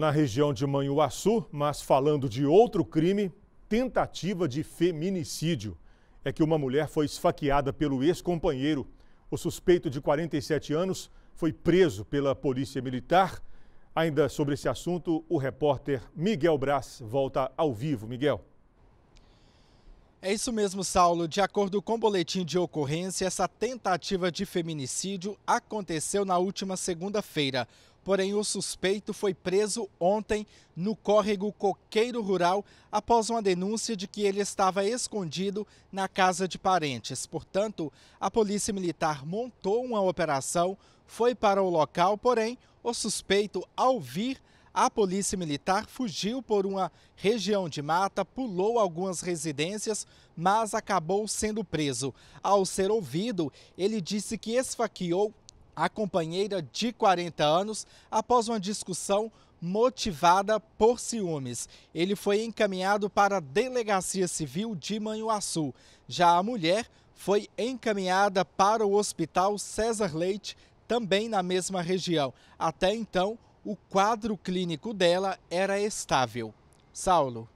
Na região de Manhuaçu, mas falando de outro crime, tentativa de feminicídio. É que uma mulher foi esfaqueada pelo ex-companheiro. O suspeito de 47 anos foi preso pela Polícia Militar. Ainda sobre esse assunto, o repórter Miguel Braz volta ao vivo. Miguel. É isso mesmo, Saulo. De acordo com o boletim de ocorrência, essa tentativa de feminicídio aconteceu na última segunda-feira. Porém, o suspeito foi preso ontem no córrego Coqueiro Rural após uma denúncia de que ele estava escondido na casa de parentes. Portanto, a Polícia Militar montou uma operação, foi para o local, porém, o suspeito, ao vir a polícia militar fugiu por uma região de mata, pulou algumas residências, mas acabou sendo preso. Ao ser ouvido, ele disse que esfaqueou a companheira de 40 anos após uma discussão motivada por ciúmes. Ele foi encaminhado para a Delegacia Civil de Manhuaçu. Já a mulher foi encaminhada para o Hospital César Leite, também na mesma região. Até então, o quadro clínico dela era estável. Saulo,